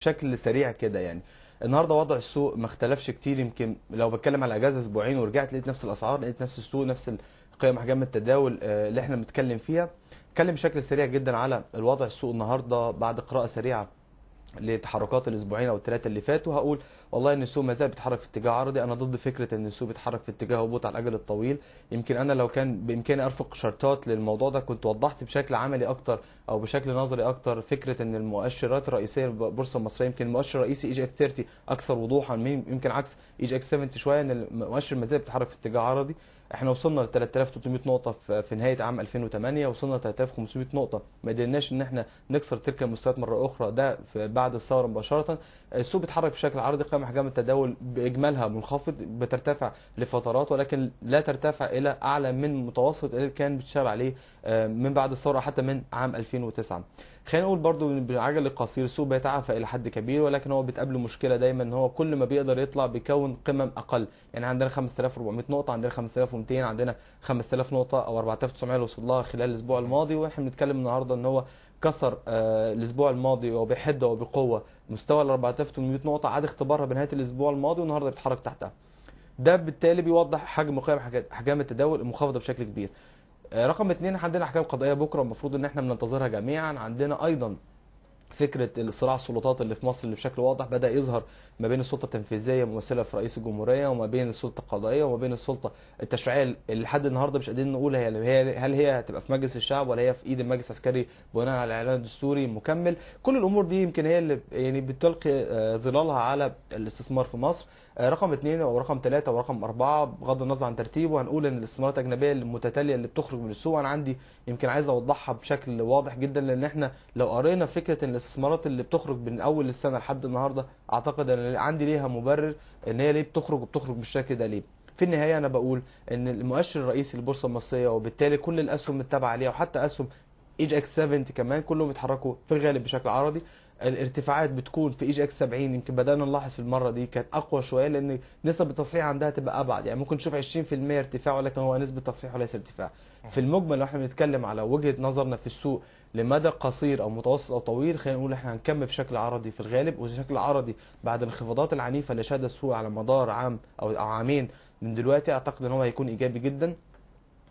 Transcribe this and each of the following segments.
بشكل سريع كده يعني النهارده وضع السوق ما اختلفش كتير يمكن لو بتكلم على اجازه اسبوعين ورجعت لقيت نفس الاسعار لقيت نفس السوق نفس قيم احجام التداول آه، اللي احنا بنتكلم فيها اتكلم بشكل سريع جدا على الوضع السوق النهارده بعد قراءه سريعه لتحركات الاسبوعين او الثلاثه اللي فاتوا هقول والله ان السوق ما زال بيتحرك في اتجاه عرضي انا ضد فكره ان السوق بيتحرك في اتجاه هبوط على الاجل الطويل يمكن انا لو كان بامكاني ارفق شرطات للموضوع ده كنت وضحت بشكل عملي اكتر او بشكل نظري اكتر فكره ان المؤشرات الرئيسيه للبورصه المصريه يمكن المؤشر الرئيسي اي جي اكس 30 اكثر وضوحا يمكن عكس اي جي اكس 70 شويه ان المؤشر ما زال بيتحرك في اتجاه عرضي احنا وصلنا ل 3300 نقطه في نهايه عام 2008 وصلنا ل 3500 نقطه ما قدرناش ان احنا نكسر تلك المستويات مره اخرى ده بعد الثوره مباشره السوق بيتحرك بشكل عرضي قيم احجام التداول باجمالها منخفض بترتفع لفترات ولكن لا ترتفع الى اعلى من متوسط اللي كان بتشتغل عليه آه، من بعد الثوره حتى من عام 2009 خلينا نقول برضو بالعجل القصير السوق بيتعافى الى حد كبير ولكن هو بتقابله مشكله دايما ان هو كل ما بيقدر يطلع بيكون قمم اقل يعني عندنا 5400 نقطه عندنا 5200 عندنا 5000 نقطه او 4900 اللي وصل لها خلال الاسبوع الماضي واحنا بنتكلم النهارده ان هو كسر آه، الاسبوع الماضي وبحده وبقوه مستوى ال 4800 نقطه عاد اختبارها بنهايه الاسبوع الماضي والنهارده بيتحرك تحتها ده بالتالي بيوضح حجم قيم حجم التداول المنخفضه بشكل كبير آه، رقم اثنين عندنا احكام قضائيه بكره المفروض ان احنا بننتظرها جميعا عندنا ايضا فكره الصراع السلطات اللي في مصر اللي بشكل واضح بدا يظهر ما بين السلطه التنفيذيه ممثله في رئيس الجمهوريه وما بين السلطه القضائيه وما بين السلطه التشريعيه اللي لحد النهارده مش قادرين نقول هي هل هي هتبقى في مجلس الشعب ولا هي في ايد المجلس العسكري بناء على الاعلان الدستوري مكمل كل الامور دي يمكن هي اللي يعني بتلقي آه، ظلالها على الاستثمار في مصر آه، رقم اثنين او رقم ثلاثه ورقم اربعه بغض النظر عن ترتيبه هنقول ان الاستثمارات الاجنبيه المتتاليه اللي بتخرج من السوق انا عندي يمكن عايز اوضحها بشكل واضح جدا لان احنا لو قرينا فكره ان الاستثمارات اللي بتخرج من اول السنه لحد النهارده اعتقد ان عندي ليها مبرر ان هي ليه بتخرج وبتخرج بالشكل ده ليه في النهايه انا بقول ان المؤشر الرئيسي للبورصه المصريه وبالتالي كل الاسهم التابعه ليها وحتى اسهم ايج اكس 70 كمان كلهم بيتحركوا في الغالب بشكل عرضي الارتفاعات بتكون في ايج اكس 70 يمكن بدانا نلاحظ في المره دي كانت اقوى شويه لان نسب التصحيح عندها تبقى ابعد يعني ممكن نشوف 20% ارتفاع ولكن هو نسبه تصحيح وليس ارتفاع في المجمل لو احنا بنتكلم على وجهه نظرنا في السوق لمدى قصير او متوسط او طويل خلينا نقول احنا هنكمل في شكل عرضي في الغالب وشكل عرضي بعد الانخفاضات العنيفه اللي شهدها السوق على مدار عام او عامين من دلوقتي اعتقد ان هو هيكون ايجابي جدا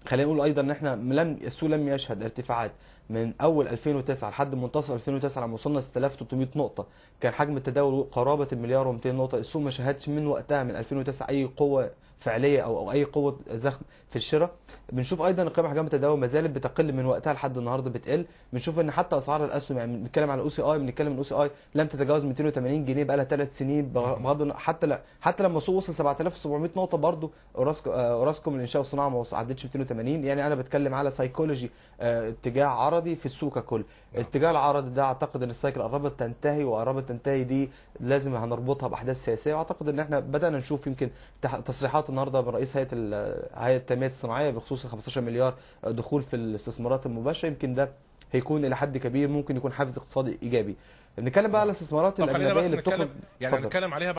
خلينا نقول ايضا ان احنا لم السوق لم يشهد ارتفاعات من اول 2009 لحد منتصف 2009 لما وصلنا 6300 نقطه كان حجم التداول قرابه المليار و200 نقطه السوق ما شهدش من وقتها من 2009 اي قوه فعليه او او اي قوه زخم في الشراء بنشوف ايضا قيمة حجم التداول ما زالت بتقل من وقتها لحد النهارده بتقل بنشوف ان حتى اسعار الاسهم يعني بنتكلم على الاو سي اي بنتكلم الاو سي اي لم تتجاوز 280 جنيه بقى لها ثلاث سنين بغض حتى لا حتى لما السوق وصل 7700 نقطه برضه اوراسكو آه، اوراسكو من الانشاء والصناعه ما عدتش 280 يعني انا بتكلم على سايكولوجي آه، اتجاه عرضي في السوق ككل الاتجاه نعم. العرضي ده اعتقد ان السايكل قربت تنتهي وقربت تنتهي دي لازم هنربطها باحداث سياسيه واعتقد ان احنا بدانا نشوف يمكن تصريحات لقاءات النهارده برئيس هيئه هيئه التنميه الصناعيه بخصوص ال 15 مليار دخول في الاستثمارات المباشره يمكن ده هيكون الى حد كبير ممكن يكون حافز اقتصادي ايجابي نتكلم بقى على الاستثمارات الاجنبيه اللي بتخرج يعني هنتكلم عليها